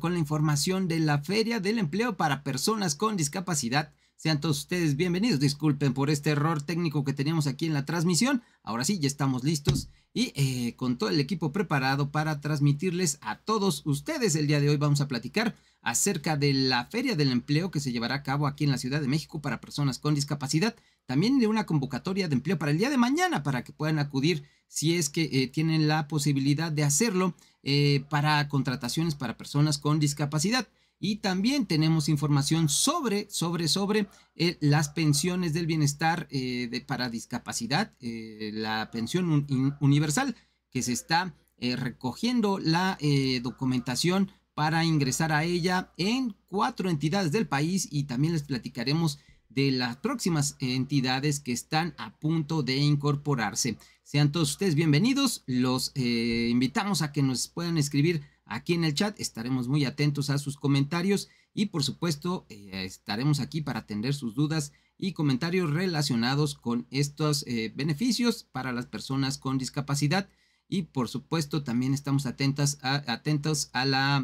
con la información de la Feria del Empleo para Personas con Discapacidad. Sean todos ustedes bienvenidos. Disculpen por este error técnico que teníamos aquí en la transmisión. Ahora sí, ya estamos listos y eh, con todo el equipo preparado para transmitirles a todos ustedes. El día de hoy vamos a platicar acerca de la Feria del Empleo que se llevará a cabo aquí en la Ciudad de México para personas con discapacidad. También de una convocatoria de empleo para el día de mañana para que puedan acudir si es que eh, tienen la posibilidad de hacerlo. Eh, para contrataciones para personas con discapacidad. Y también tenemos información sobre, sobre, sobre eh, las pensiones del bienestar eh, de, para discapacidad, la pensión universal que se está recogiendo la documentación para ingresar a ella en cuatro entidades del país y también les platicaremos de las próximas entidades que están a punto de incorporarse. Sean todos ustedes bienvenidos. Los eh, invitamos a que nos puedan escribir aquí en el chat. Estaremos muy atentos a sus comentarios y por supuesto eh, estaremos aquí para atender sus dudas y comentarios relacionados con estos eh, beneficios para las personas con discapacidad y por supuesto también estamos atentas atentos a, la,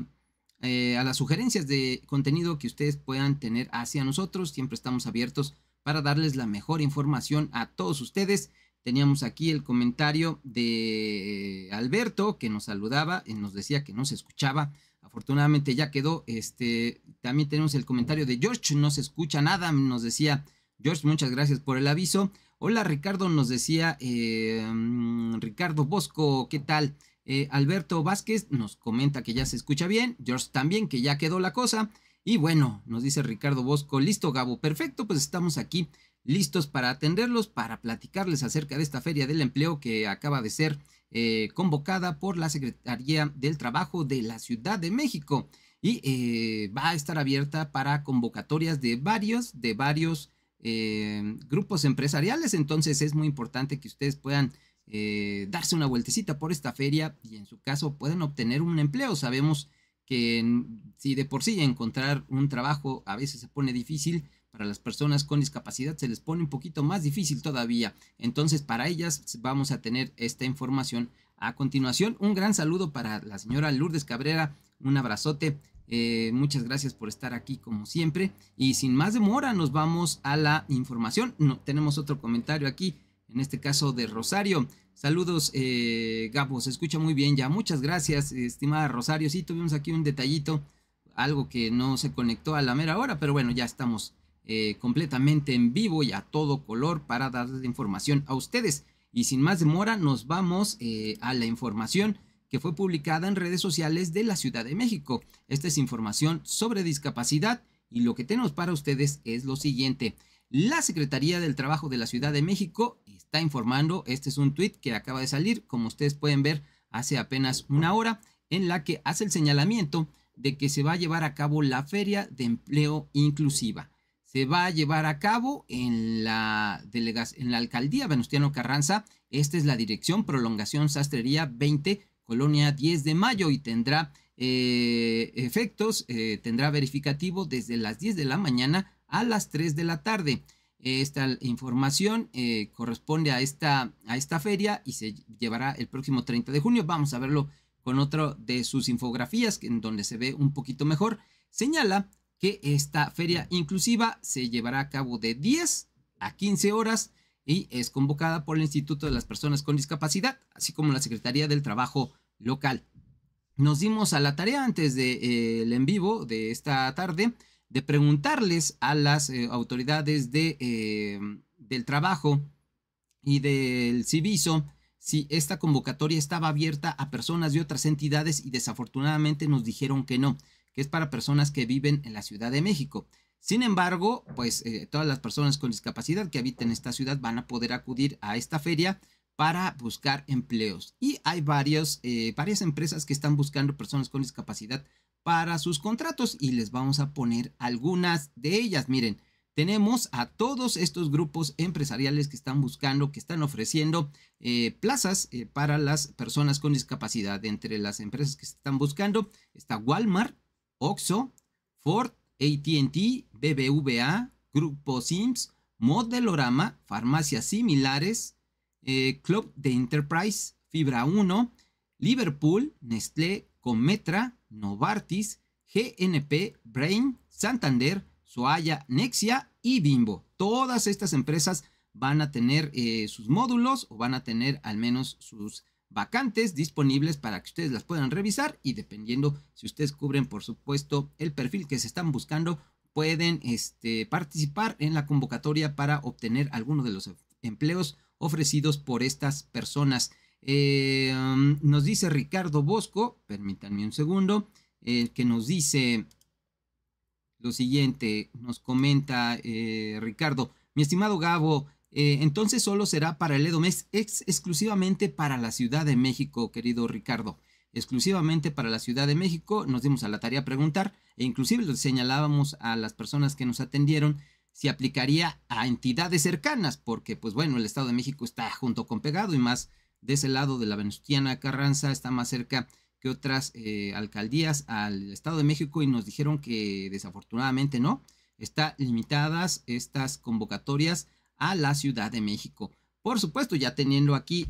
a las sugerencias de contenido que ustedes puedan tener hacia nosotros. Siempre estamos abiertos para darles la mejor información a todos ustedes. Teníamos aquí el comentario de Alberto que nos saludaba y nos decía que no se escuchaba. Afortunadamente ya quedó. Este, también tenemos el comentario de George, no se escucha nada, nos decía George, muchas gracias por el aviso. Hola Ricardo, nos decía eh, mm, Ricardo Bosco, ¿qué tal? Eh, Alberto Vázquez nos comenta que ya se escucha bien, George también, que ya quedó la cosa. Y bueno, nos dice Ricardo Bosco, listo Gabo, perfecto, pues estamos aquí listos para atenderlos, para platicarles acerca de esta feria del empleo que acaba de ser eh, convocada por la Secretaría del Trabajo de la Ciudad de México y eh, va a estar abierta para convocatorias de varios, de varios eh, grupos empresariales, entonces es muy importante que ustedes puedan darse una vueltecita por esta feria y en su caso pueden obtener un empleo. Sabemos que si de por sí encontrar un trabajo a veces se pone difícil, para las personas con discapacidad se les pone un poquito más difícil todavía. Entonces para ellas vamos a tener esta información a continuación. Un gran saludo para la señora Lourdes Cabrera. Un abrazote. Eh, muchas gracias por estar aquí como siempre. Y sin más demora nos vamos a la información. No, tenemos otro comentario aquí, en este caso de Rosario. Saludos, eh, Gabo, se escucha muy bien ya. Muchas gracias, estimada Rosario. Sí, tuvimos aquí un detallito, algo que no se conectó a la mera hora, pero bueno, ya estamos eh, completamente en vivo y a todo color para darles información a ustedes. Y sin más demora, nos vamos eh, a la información que fue publicada en redes sociales de la Ciudad de México. Esta es información sobre discapacidad y lo que tenemos para ustedes es lo siguiente. La Secretaría del Trabajo de la Ciudad de México está informando, este es un tuit que acaba de salir, como ustedes pueden ver, hace apenas una hora, en la que hace el señalamiento de que se va a llevar a cabo la Feria de Empleo Inclusiva se va a llevar a cabo en la, en la alcaldía Venustiano Carranza. Esta es la dirección Prolongación Sastrería 20, Colonia 10 de Mayo y tendrá eh, efectos, eh, tendrá verificativo desde las 10 de la mañana a las 3 de la tarde. Esta información eh, corresponde a esta, a esta feria y se llevará el próximo 30 de junio. Vamos a verlo con otro de sus infografías, en donde se ve un poquito mejor. Señala que esta feria inclusiva se llevará a cabo de 10 a 15 horas y es convocada por el Instituto de las Personas con Discapacidad, así como la Secretaría del Trabajo Local. Nos dimos a la tarea antes del de, eh, en vivo de esta tarde de preguntarles a las eh, autoridades de, eh, del trabajo y del Civiso si esta convocatoria estaba abierta a personas de otras entidades y desafortunadamente nos dijeron que no es para personas que viven en la Ciudad de México. Sin embargo, pues eh, todas las personas con discapacidad que habiten esta ciudad van a poder acudir a esta feria para buscar empleos. Y hay varios, eh, varias empresas que están buscando personas con discapacidad para sus contratos y les vamos a poner algunas de ellas. Miren, tenemos a todos estos grupos empresariales que están buscando, que están ofreciendo eh, plazas para las personas con discapacidad. Entre las empresas que están buscando está Walmart, Oxo, Ford, ATT, BBVA, Grupo Sims, Modelorama, farmacias similares, eh, Club de Enterprise, Fibra 1, Liverpool, Nestlé, Cometra, Novartis, GNP, Brain, Santander, Soaya, Nexia y Bimbo. Todas estas empresas van a tener eh, sus módulos o van a tener al menos sus vacantes disponibles para que ustedes las puedan revisar y dependiendo si ustedes cubren por supuesto el perfil que se están buscando pueden este, participar en la convocatoria para obtener alguno de los em, empleos ofrecidos por estas personas. Em, nos dice Ricardo Bosco, permítanme un segundo, el que nos dice lo siguiente, nos comenta eh, Ricardo, mi estimado Gabo, eh, entonces solo será para el EDOMES, exclusivamente para la Ciudad de México, querido Ricardo. Exclusivamente para la Ciudad de México, nos dimos a la tarea de preguntar e inclusive señalábamos a las personas que nos atendieron si aplicaría a entidades cercanas, porque pues bueno, el Estado de México está junto con pegado y más de ese lado de la Venustiana Carranza está más cerca que otras eh, alcaldías al Estado de México y nos dijeron que desafortunadamente no, está limitadas estas convocatorias a la Ciudad de México. Por supuesto, ya teniendo aquí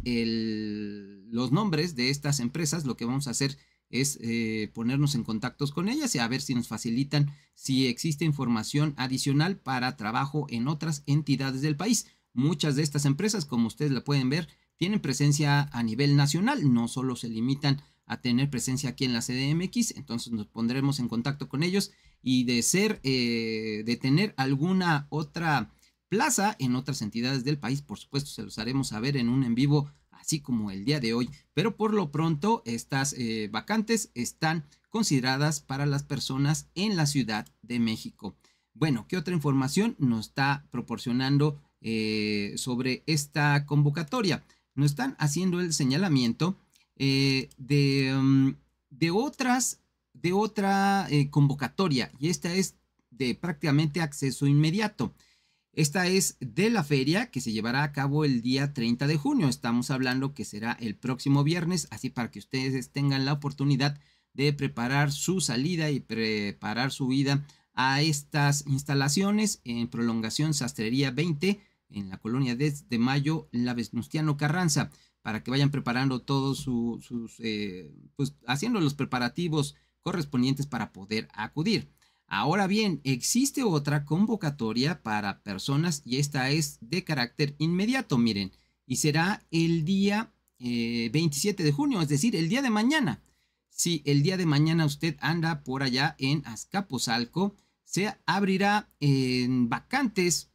los nombres de estas empresas, lo que vamos a hacer es eh, ponernos en contacto con ellas y a ver si nos facilitan si existe información adicional para trabajo en otras entidades del país. Muchas de estas empresas, como ustedes la pueden ver, tienen presencia a nivel nacional, no solo se limitan a tener presencia aquí en la CDMX, entonces nos pondremos en contacto con ellos y de ser, eh, de tener alguna otra Plaza en otras entidades del país. Por supuesto, se los haremos saber en un en vivo, así como el día de hoy. Pero por lo pronto, estas eh, vacantes están consideradas para las personas en la Ciudad de México. Bueno, ¿qué otra información nos está proporcionando eh, sobre esta convocatoria? Nos están haciendo el señalamiento eh, de, mm, de, otras, de otra convocatoria y esta es de prácticamente acceso inmediato. Esta es de la feria que se llevará a cabo el día 30 de junio. Estamos hablando que será el próximo viernes, así para que ustedes tengan la oportunidad de preparar su salida y preparar su vida a estas instalaciones en prolongación Sastrería 20 en la colonia de Mayo, la Venustiano Carranza, para que vayan preparando todos sus, eh, pues haciendo los preparativos correspondientes para poder acudir. Ahora bien, existe otra convocatoria para personas y esta es de carácter inmediato, miren, y será el día 27 eh, de junio, es decir, el día de mañana. Si el día de mañana usted anda por allá en Azcapotzalco, se abrirá en eh, vacantes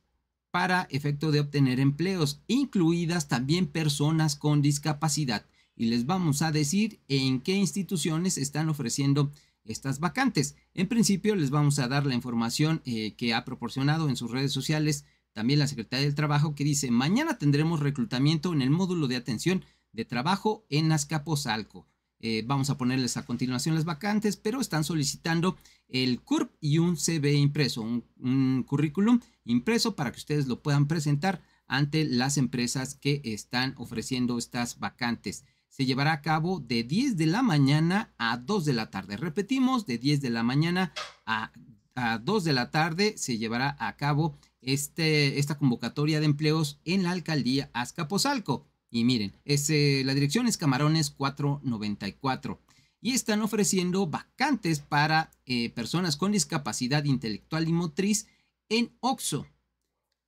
para efecto de obtener empleos, incluidas también personas con discapacidad. Y les vamos a decir en qué instituciones están ofreciendo estas vacantes. En principio les vamos a dar la información eh, que ha proporcionado en sus redes sociales también la Secretaría del Trabajo que dice, mañana tendremos reclutamiento en el módulo de atención de trabajo en Azcapotzalco. Eh, vamos a ponerles a continuación las vacantes, pero están solicitando el CURP y un CV impreso, un currículum impreso para que ustedes lo puedan presentar ante las empresas que están ofreciendo estas vacantes se llevará a cabo de 10 de la mañana a 2 de la tarde. Repetimos, de 10 de la mañana a, 2 de la tarde se llevará a cabo este, esta convocatoria de empleos en la alcaldía Azcapotzalco. Y miren, es, eh, la dirección es Camarones 494. Y están ofreciendo vacantes para eh, personas con discapacidad intelectual y motriz en OXO.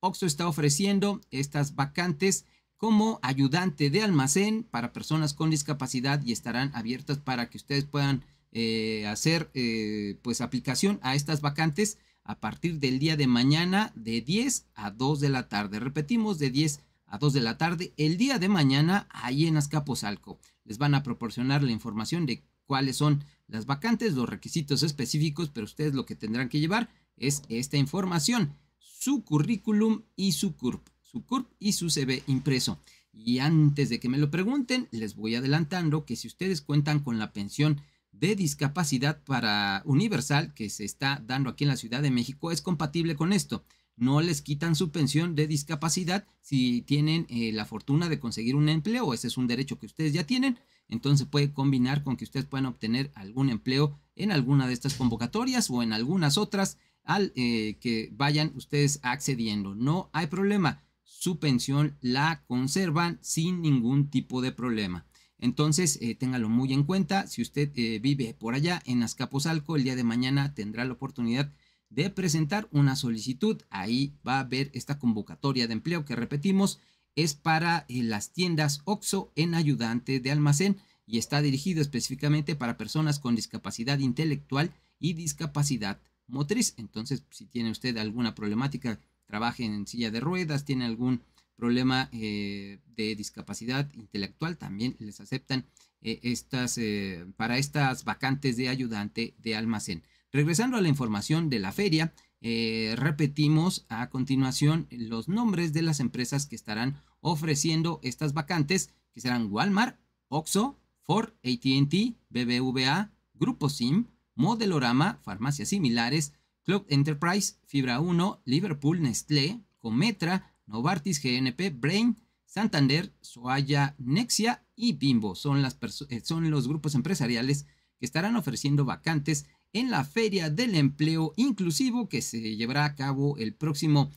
OXO está ofreciendo estas vacantes como ayudante de almacén para personas con discapacidad y estarán abiertas para que ustedes puedan eh, hacer eh, pues aplicación a estas vacantes a partir del día de mañana de 10 a 2 de la tarde. Repetimos, de 10 a 2 de la tarde el día de mañana ahí en Azcapotzalco. Les van a proporcionar la información de cuáles son las vacantes, los requisitos específicos, pero ustedes lo que tendrán que llevar es esta información, su currículum y su CURP su CURP y su CV impreso. Y antes de que me lo pregunten, les voy adelantando que si ustedes cuentan con la pensión de discapacidad para universal que se está dando aquí en la Ciudad de México, es compatible con esto. No les quitan su pensión de discapacidad si tienen eh, la fortuna de conseguir un empleo. Ese es un derecho que ustedes ya tienen. Entonces puede combinar con que ustedes puedan obtener algún empleo en alguna de estas convocatorias o en algunas otras al eh, que vayan ustedes accediendo. No hay problema su pensión la conservan sin ningún tipo de problema. Entonces, eh, téngalo muy en cuenta. Si usted eh, vive por allá en Azcapotzalco, el día de mañana tendrá la oportunidad de presentar una solicitud. Ahí va a haber esta convocatoria de empleo que repetimos es para eh, las tiendas OXO en ayudante de almacén y está dirigido específicamente para personas con discapacidad intelectual y discapacidad motriz. Entonces, si tiene usted alguna problemática trabaje en silla de ruedas, tiene algún problema eh, de discapacidad intelectual, también les aceptan eh, estas, eh, para estas vacantes de ayudante de almacén. Regresando a la información de la feria, repetimos a continuación los nombres de las empresas que estarán ofreciendo estas vacantes, que serán Walmart, Oxo Ford, ATT, BBVA, Grupo SIM, Modelorama, farmacias similares, Club Enterprise, Fibra 1, Liverpool, Nestlé, Cometra, Novartis, GNP, Brain, Santander, Soaya, Nexia y Bimbo eh, son, los grupos empresariales que estarán ofreciendo vacantes en la Feria del Empleo Inclusivo que se llevará a cabo el próximo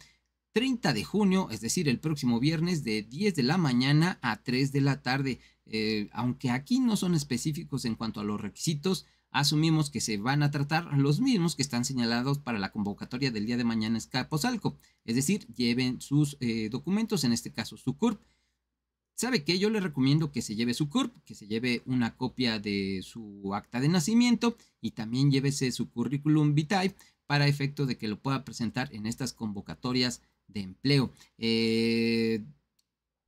30 de junio, es decir, el próximo viernes de 10 de la mañana a 3 de la tarde. Eh, aunque aquí no son específicos en cuanto a los requisitos, asumimos que se van a tratar los mismos que están señalados para la convocatoria del día de mañana en Escaposalco. Es decir, lleven sus eh, documentos, en este caso su CURP. ¿Sabe qué? Yo le recomiendo que se lleve su CURP, que se lleve una copia de su acta de nacimiento y también llévese su currículum vitae para efecto de que lo pueda presentar en estas convocatorias de empleo. Eh,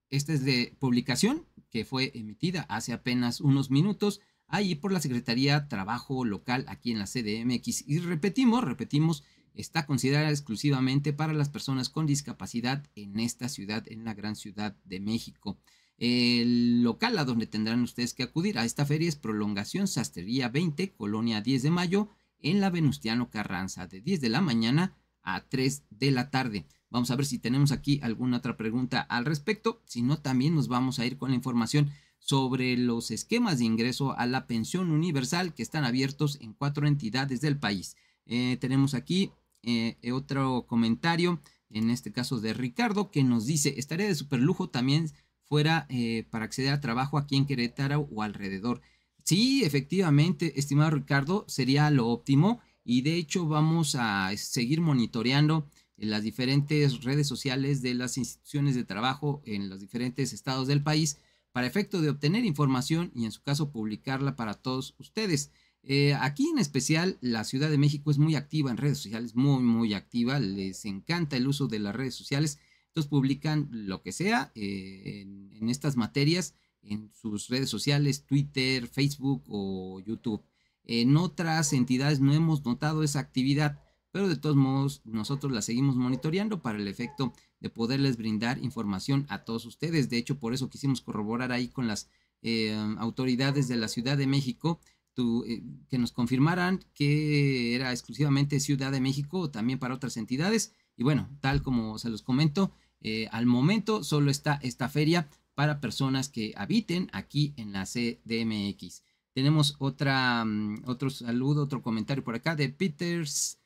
esta es de publicación que fue emitida hace apenas unos minutos ahí por la Secretaría Trabajo Local aquí en la CDMX. Y repetimos, repetimos, está considerada exclusivamente para las personas con discapacidad en esta ciudad, en la gran ciudad de México. El local a donde tendrán ustedes que acudir a esta feria es Prolongación Sastrería 20, Colonia 10 de Mayo, en la Venustiano Carranza, de 10 de la mañana a 3 de la tarde. Vamos a ver si tenemos aquí alguna otra pregunta al respecto, si no también nos vamos a ir con la información sobre los esquemas de ingreso a la pensión universal que están abiertos en cuatro entidades del país. Eh, tenemos aquí eh, eh, otro comentario, en este caso de Ricardo, que nos dice, estaría de superlujo también fuera para acceder a trabajo aquí en Querétaro o alrededor. Sí, efectivamente, estimado Ricardo, sería lo óptimo y de hecho vamos a seguir monitoreando en las diferentes redes sociales de las instituciones de trabajo en los diferentes estados del país para efecto de obtener información y en su caso publicarla para todos ustedes. Eh, aquí en especial la Ciudad de México es muy activa en redes sociales, muy muy activa, les encanta el uso de las redes sociales, entonces publican lo que sea eh, en, en estas materias en sus redes sociales, Twitter, Facebook o YouTube. En otras entidades no hemos notado esa actividad, pero de todos modos nosotros la seguimos monitoreando para el efecto de poderles brindar información a todos ustedes. De hecho, por eso quisimos corroborar ahí con las eh, autoridades de la Ciudad de México eh, que nos confirmaran que era exclusivamente Ciudad de México o también para otras entidades. Y bueno, tal como se los comento, eh, al momento solo está esta feria para personas que habiten aquí en la CDMX. Tenemos otra, mm, otro saludo, otro comentario por acá de Peters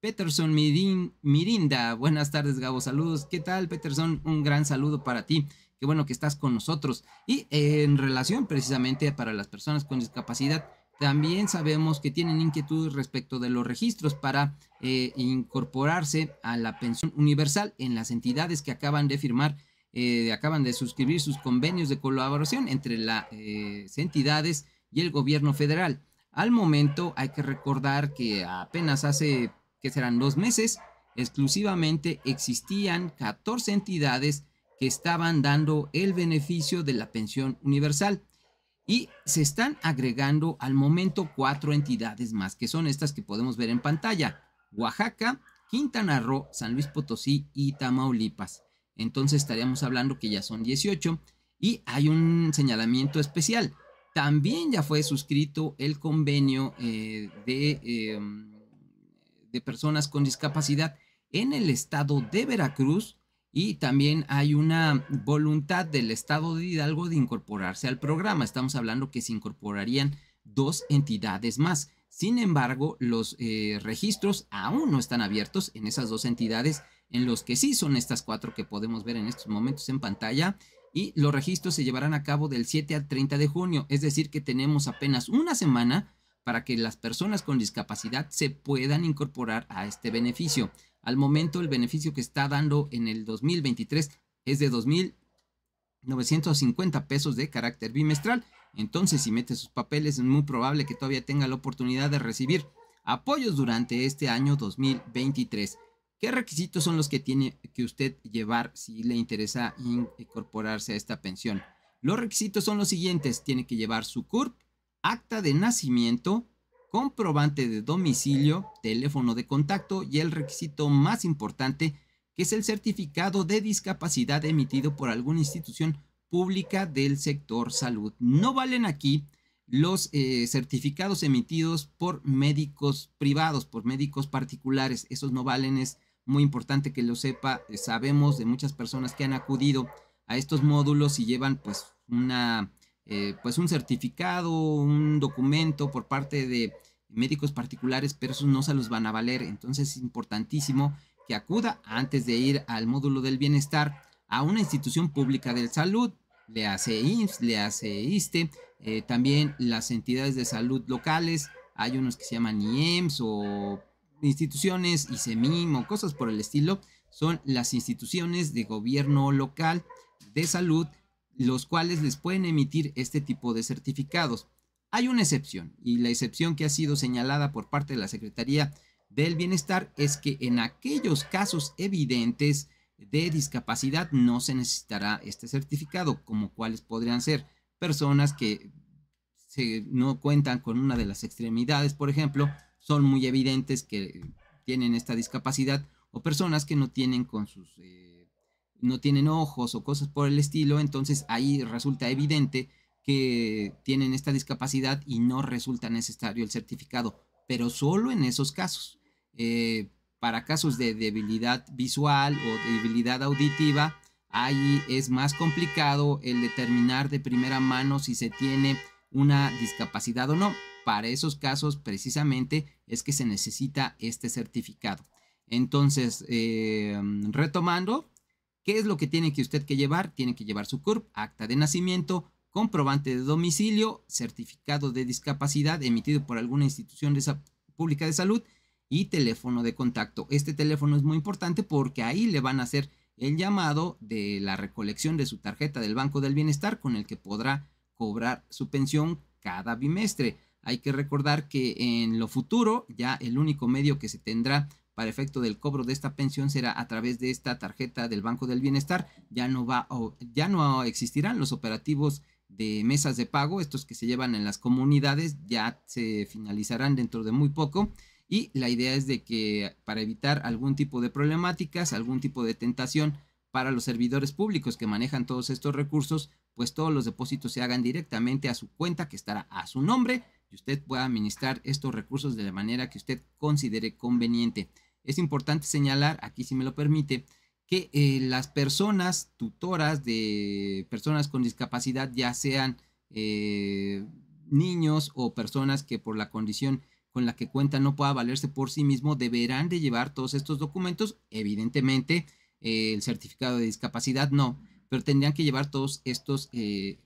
Peterson Mirinda, buenas tardes Gabo, saludos. ¿Qué tal Peterson? Un gran saludo para ti. Qué bueno que estás con nosotros. Y eh, en relación precisamente para las personas con discapacidad, también sabemos que tienen inquietudes respecto de los registros para eh, incorporarse a la pensión universal en las entidades que acaban de firmar, eh, acaban de suscribir sus convenios de colaboración entre las entidades y el gobierno federal. Al momento hay que recordar que apenas hace que serán dos meses, exclusivamente existían 14 entidades que estaban dando el beneficio de la pensión universal. Y se están agregando al momento cuatro entidades más, que son estas que podemos ver en pantalla. Oaxaca, Quintana Roo, San Luis Potosí y Tamaulipas. Entonces estaríamos hablando que ya son 18 y hay un señalamiento especial. También ya fue suscrito el convenio eh, de em, de personas con discapacidad en el estado de Veracruz y también hay una voluntad del estado de Hidalgo de incorporarse al programa. Estamos hablando que se incorporarían dos entidades más. Sin embargo, los eh, registros aún no están abiertos en esas dos entidades, en los que sí son estas cuatro que podemos ver en estos momentos en pantalla. Y los registros se llevarán a cabo del 7 al 30 de junio, es decir que tenemos apenas una semana para que las personas con discapacidad se puedan incorporar a este beneficio. Al momento, el beneficio que está dando en el 2023 es de 2.950 pesos de carácter bimestral. Entonces, si mete sus papeles, es muy probable que todavía tenga la oportunidad de recibir apoyos durante este año 2023. ¿Qué requisitos son los que tiene que usted llevar si le interesa incorporarse a esta pensión? Los requisitos son los siguientes. Tiene que llevar su CURP, acta de nacimiento, comprobante de domicilio, teléfono de contacto y el requisito más importante, que es el certificado de discapacidad emitido por alguna institución pública del sector salud. No valen aquí los eh, certificados emitidos por médicos privados, por médicos particulares. Esos no valen, es muy importante que lo sepa. Sabemos de muchas personas que han acudido a estos módulos y llevan pues una eh, pues un certificado, un documento por parte de médicos particulares, pero esos no se los van a valer. Entonces es importantísimo que acuda antes de ir al módulo del bienestar a una institución pública de salud, le hace IMSS, le hace ISTE, eh, también las entidades de salud locales, hay unos que se llaman IEMS o instituciones ICEMIM o cosas por el estilo, son las instituciones de gobierno local de salud los cuales les pueden emitir este tipo de certificados. Hay una excepción, y la excepción que ha sido señalada por parte de la Secretaría del Bienestar es que en aquellos casos evidentes de discapacidad no se necesitará este certificado, como cuáles podrían ser personas que no cuentan con una de las extremidades, por ejemplo, son muy evidentes que tienen esta discapacidad o personas que no tienen con sus... Eh, no tienen ojos o cosas por el estilo, entonces ahí resulta evidente que tienen esta discapacidad y no resulta necesario el certificado, pero solo en esos casos. Eh, para casos de debilidad visual o debilidad auditiva, ahí es más complicado el determinar de primera mano si se tiene una discapacidad o no. Para esos casos precisamente es que se necesita este certificado. Entonces, eh, retomando, ¿Qué es lo que tiene que usted que llevar? Tiene que llevar su CURP, acta de nacimiento, comprobante de domicilio, certificado de discapacidad emitido por alguna institución pública de salud y teléfono de contacto. Este teléfono es muy importante porque ahí le van a hacer el llamado de la recolección de su tarjeta del Banco del Bienestar con el que podrá cobrar su pensión cada bimestre. Hay que recordar que en lo futuro ya el único medio que se tendrá para efecto del cobro de esta pensión será a través de esta tarjeta del Banco del Bienestar. Ya no, va, ya no existirán los operativos de mesas de pago, estos que se llevan en las comunidades, ya se finalizarán dentro de muy poco. Y la idea es de que para evitar algún tipo de problemáticas, algún tipo de tentación para los servidores públicos que manejan todos estos recursos, pues todos los depósitos se hagan directamente a su cuenta que estará a su nombre y usted pueda administrar estos recursos de la manera que usted considere conveniente es importante señalar, aquí si me lo permite, que eh, las personas tutoras de personas con discapacidad, ya sean eh, niños o personas que por la condición con la que cuentan no pueda valerse por sí mismo, deberán de llevar todos estos documentos, evidentemente eh, el certificado de discapacidad no, pero tendrían que llevar todos estos,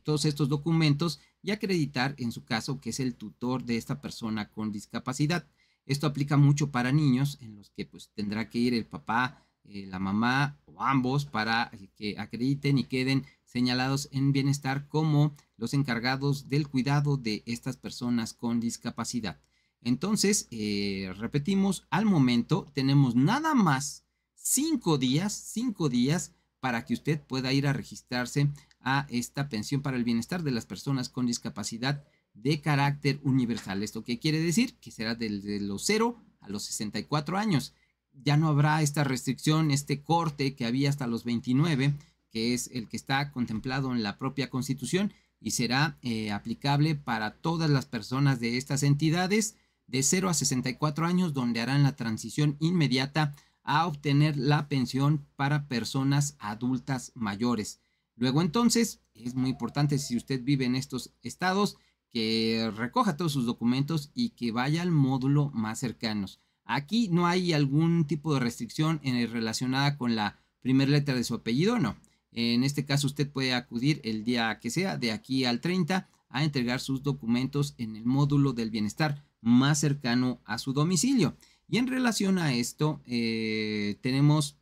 todos estos documentos y acreditar en su caso que es el tutor de esta persona con discapacidad. Esto aplica mucho para niños en los que pues tendrá que ir el papá, eh, la mamá o ambos para eh, que acrediten y queden señalados en bienestar como los encargados del cuidado de estas personas con discapacidad. Entonces, eh, repetimos, al momento tenemos nada más cinco días, cinco días para que usted pueda ir a registrarse a esta pensión para el bienestar de las personas con discapacidad de carácter universal. ¿Esto qué quiere decir? Que será desde los 0 a los 64 años. Ya no habrá esta restricción, este corte que había hasta los 29, que es el que está contemplado en la propia Constitución y será eh, aplicable para todas las personas de estas entidades de 0 a 64 años, donde harán la transición inmediata a obtener la pensión para personas adultas mayores. Luego entonces, es muy importante si usted vive en estos estados, que recoja todos sus documentos y que vaya al módulo más cercano. Aquí no hay algún tipo de restricción eh, relacionada con la primera letra de su apellido, no. En este caso usted puede acudir el día que sea, de aquí al 30, a entregar sus documentos en el módulo del bienestar más cercano a su domicilio. Y en relación a esto, eh, tenemos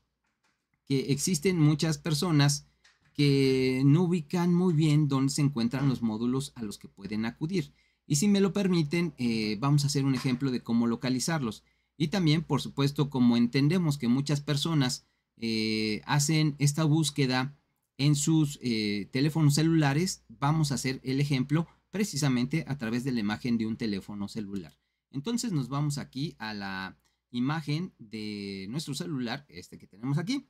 que existen muchas personas que no ubican muy bien dónde se encuentran los módulos a los que pueden acudir. Y si me lo permiten, eh, vamos a hacer un ejemplo de cómo localizarlos. Y también, por supuesto, como entendemos que muchas personas eh, hacen esta búsqueda en sus eh, teléfonos celulares, vamos a hacer el ejemplo precisamente a través de la imagen de un teléfono celular. Entonces nos vamos aquí a la imagen de nuestro celular, este que tenemos aquí,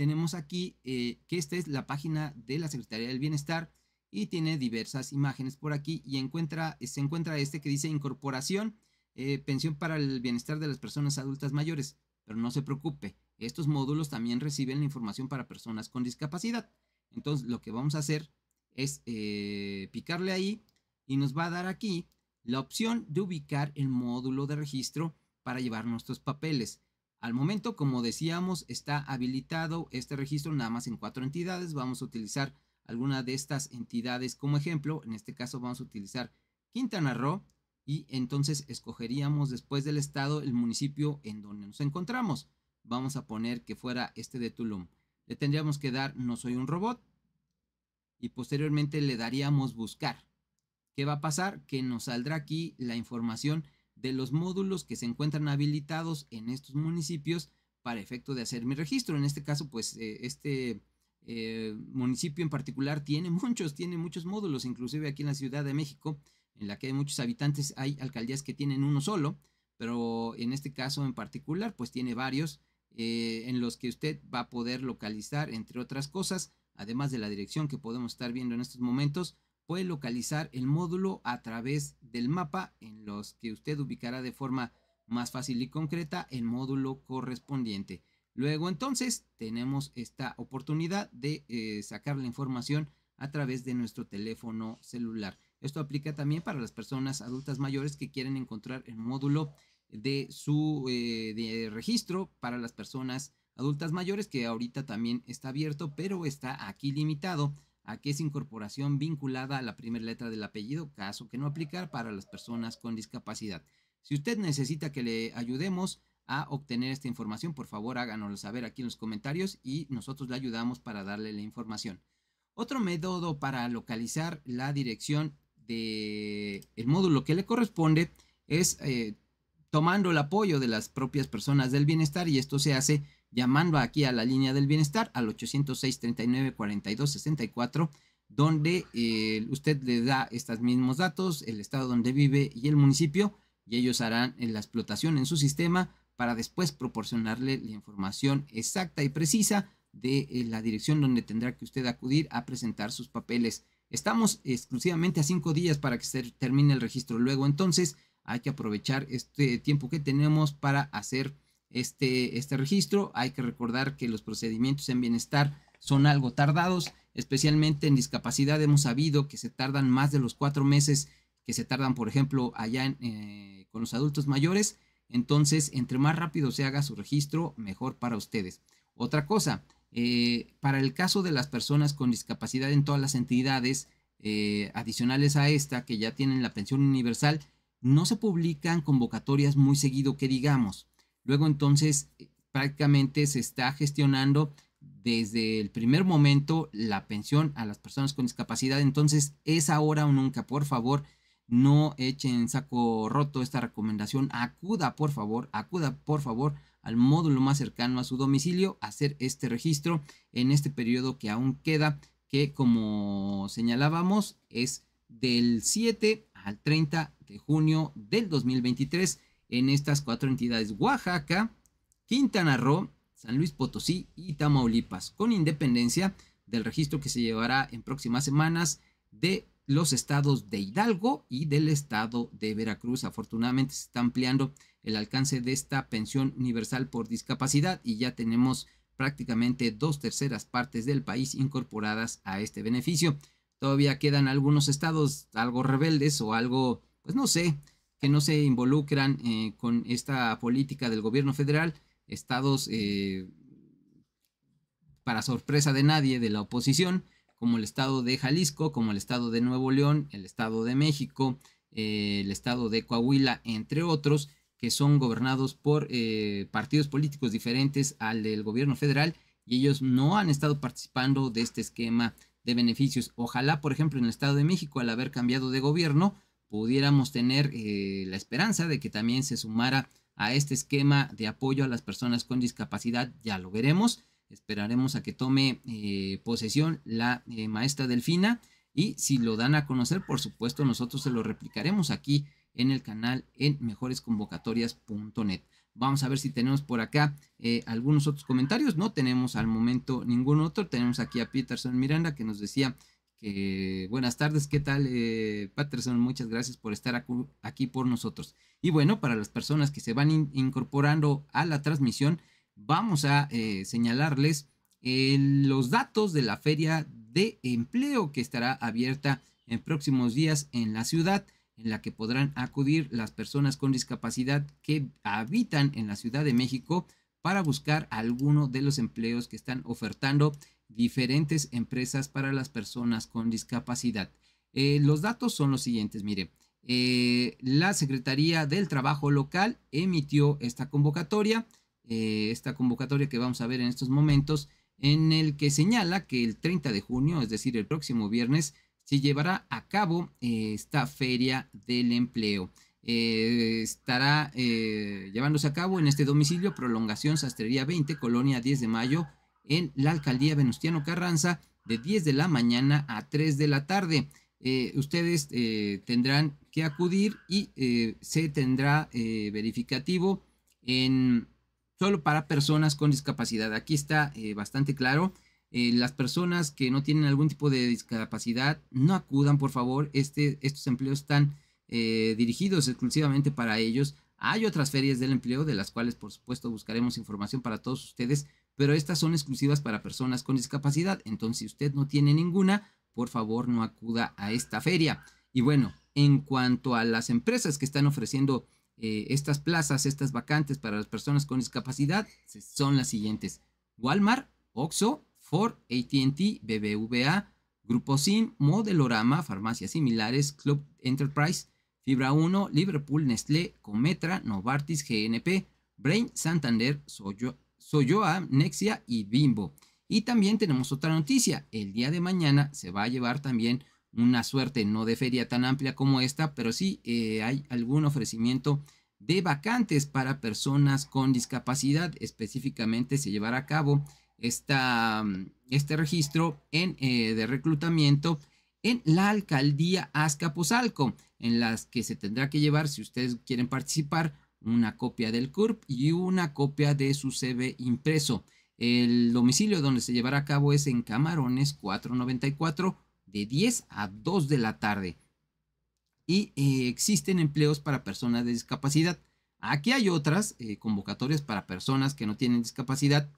tenemos aquí eh, que esta es la página de la Secretaría del Bienestar y tiene diversas imágenes por aquí y encuentra, se encuentra este que dice incorporación, eh, pensión para el bienestar de las personas adultas mayores. Pero no se preocupe, estos módulos también reciben la información para personas con discapacidad. Entonces lo que vamos a hacer es eh, picarle ahí y nos va a dar aquí la opción de ubicar el módulo de registro para llevar nuestros papeles. Al momento, como decíamos, está habilitado este registro nada más en cuatro entidades. Vamos a utilizar alguna de estas entidades como ejemplo. En este caso vamos a utilizar Quintana Roo y entonces escogeríamos después del estado el municipio en donde nos encontramos. Vamos a poner que fuera este de Tulum. Le tendríamos que dar no soy un robot y posteriormente le daríamos buscar. ¿Qué va a pasar? Que nos saldrá aquí la información de los módulos que se encuentran habilitados en estos municipios para efecto de hacer mi registro. En este caso, pues eh, este eh, municipio en particular tiene muchos, tiene muchos módulos, inclusive aquí en la Ciudad de México, en la que hay muchos habitantes, hay alcaldías que tienen uno solo, pero en este caso en particular, pues tiene varios eh, en los que usted va a poder localizar, entre otras cosas, además de la dirección que podemos estar viendo en estos momentos, puede localizar el módulo a través del mapa en los que usted ubicará de forma más fácil y concreta el módulo correspondiente. Luego entonces tenemos esta oportunidad de eh, sacar la información a través de nuestro teléfono celular. Esto aplica también para las personas adultas mayores que quieren encontrar el módulo de su eh, registro para las personas adultas mayores que ahorita también está abierto pero está aquí limitado a que es incorporación vinculada a la primera letra del apellido, caso que no aplicar para las personas con discapacidad. Si usted necesita que le ayudemos a obtener esta información, por favor háganoslo saber aquí en los comentarios y nosotros le ayudamos para darle la información. Otro método para localizar la dirección del el módulo que le corresponde es eh, tomando el apoyo de las propias personas del bienestar y esto se hace llamando aquí a la línea del bienestar al 806 39 64 donde eh, usted le da estos mismos datos, el estado donde vive y el municipio, y ellos harán eh, la explotación en su sistema para después proporcionarle la información exacta y precisa de eh, la dirección donde tendrá que usted acudir a presentar sus papeles. Estamos exclusivamente a cinco días para que se termine el registro. Luego entonces hay que aprovechar este tiempo que tenemos para hacer este, este, registro. Hay que recordar que los procedimientos en bienestar son algo tardados, especialmente en discapacidad hemos sabido que se tardan más de los cuatro meses que se tardan, por ejemplo, allá eh, con los adultos mayores. Entonces, entre más rápido se haga su registro, mejor para ustedes. Otra cosa, eh, para el caso de las personas con discapacidad en todas las entidades eh, adicionales a esta que ya tienen la pensión universal, no se publican convocatorias muy seguido que digamos. Luego entonces eh, prácticamente se está gestionando desde el primer momento la pensión a las personas con discapacidad. Entonces es ahora o nunca, por favor. No echen saco roto esta recomendación. Acuda, por favor, acuda, por favor, al módulo más cercano a su domicilio a hacer este registro en este periodo que aún queda, que como señalábamos es del 7 al 30 de junio del 2023 en estas cuatro entidades, Oaxaca, Quintana Roo, San Luis Potosí y Tamaulipas, con independencia del registro que se llevará en próximas semanas de los estados de Hidalgo y del estado de Veracruz. Afortunadamente se está ampliando el alcance de esta pensión universal por discapacidad y ya tenemos prácticamente dos terceras partes del país incorporadas a este beneficio. Todavía quedan algunos estados algo rebeldes o algo, pues no sé, que no se involucran eh, con esta política del gobierno federal, estados, eh, para sorpresa de nadie, de la oposición, como el estado de Jalisco, como el estado de Nuevo León, el estado de México, eh, el estado de Coahuila, entre otros, que son gobernados por partidos políticos diferentes al del gobierno federal y ellos no han estado participando de este esquema de beneficios. Ojalá, por ejemplo, en el Estado de México, al haber cambiado de gobierno, pudiéramos tener eh, la esperanza de que también se sumara a este esquema de apoyo a las personas con discapacidad. Ya lo veremos. Esperaremos a que tome eh, posesión la eh, maestra Delfina y si lo dan a conocer, por supuesto, nosotros se lo replicaremos aquí en el canal en mejoresconvocatorias.net. Vamos a ver si tenemos por acá algunos otros comentarios. No tenemos al momento ningún otro. Tenemos aquí a Peterson Miranda que nos decía buenas tardes, ¿qué tal? Paterson? Eh, Patterson, muchas gracias por estar aquí por nosotros. Y bueno, para las personas que se van incorporando a la transmisión, vamos a eh, señalarles eh, los datos de la feria de empleo que estará abierta en próximos días en la ciudad, en la que podrán acudir las personas con discapacidad que habitan en la Ciudad de México para buscar alguno de los empleos que están ofertando diferentes empresas para las personas con discapacidad. Eh, los datos son los siguientes, mire. Eh, la Secretaría del Trabajo Local emitió esta convocatoria, eh, esta convocatoria que vamos a ver en estos momentos, en el que señala que el 30 de junio, es decir, el próximo viernes, se llevará a cabo esta feria del empleo. estará llevándose a cabo en este domicilio Prolongación Sastrería 20, Colonia 10 de Mayo, en la alcaldía Venustiano Carranza de 10 de la mañana a 3 de la tarde. Eh, ustedes eh, tendrán que acudir y eh, se tendrá verificativo en, solo para personas con discapacidad. Aquí está bastante claro. las personas que no tienen algún tipo de discapacidad, no acudan, por favor. Este, estos empleos están dirigidos exclusivamente para ellos. Hay otras ferias del empleo de las cuales, por supuesto, buscaremos información para todos ustedes pero estas son exclusivas para personas con discapacidad. Entonces, si usted no tiene ninguna, por favor no acuda a esta feria. Y bueno, en cuanto a las empresas que están ofreciendo eh, estas plazas, estas vacantes para las personas con discapacidad, son las siguientes. Walmart, Oxxo, Ford, ATT, BBVA, Grupo SIM, Modelorama, farmacias similares, Club Enterprise, Fibra 1, Liverpool, Nestlé, Cometra, Novartis, GNP, Brain, Santander, Soyo, Soyoa, Nexia y Bimbo. Y también tenemos otra noticia. El día de mañana se va a llevar también una suerte, no de feria tan amplia como esta, pero sí eh, hay algún ofrecimiento de vacantes para personas con discapacidad. Específicamente se llevará a cabo esta, mm, este registro en, eh, de reclutamiento en la alcaldía Azcapotzalco, en las que se tendrá que llevar, si ustedes quieren participar, una copia del CURP y una copia de su CV impreso. El domicilio donde se llevará a cabo es en Camarones 494 de 10 a 2 de la tarde. Y eh, existen empleos para personas de discapacidad. Aquí hay otras eh, convocatorias para personas que no tienen discapacidad.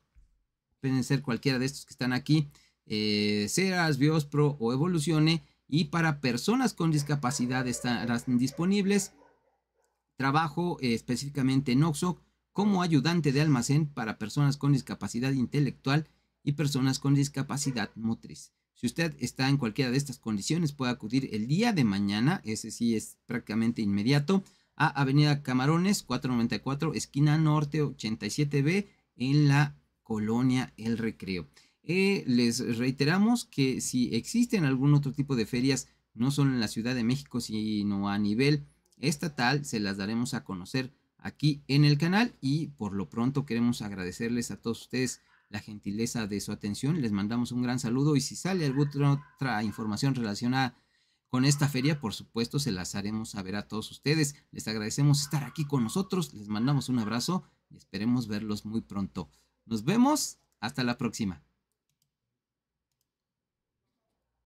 Pueden ser cualquiera de estos que están aquí. Eh, Biospro o Evolucione. Y para personas con discapacidad estarán disponibles Trabajo eh, específicamente en OXO como ayudante de almacén para personas con discapacidad intelectual y personas con discapacidad motriz. Si usted está en cualquiera de estas condiciones, puede acudir el día de mañana, ese sí es prácticamente inmediato, a Avenida Camarones 494, esquina norte 87B, en la colonia El Recreo. Eh, les reiteramos que si existen algún otro tipo de ferias, no solo en la Ciudad de México, sino a nivel esta tal se las daremos a conocer aquí en el canal y por lo pronto queremos agradecerles a todos ustedes la gentileza de su atención, les mandamos un gran saludo y si sale alguna otra información relacionada con esta feria, por supuesto, se las haremos ver a todos ustedes. Les agradecemos estar aquí con nosotros, les mandamos un abrazo y esperemos verlos muy pronto. Nos vemos, hasta la próxima.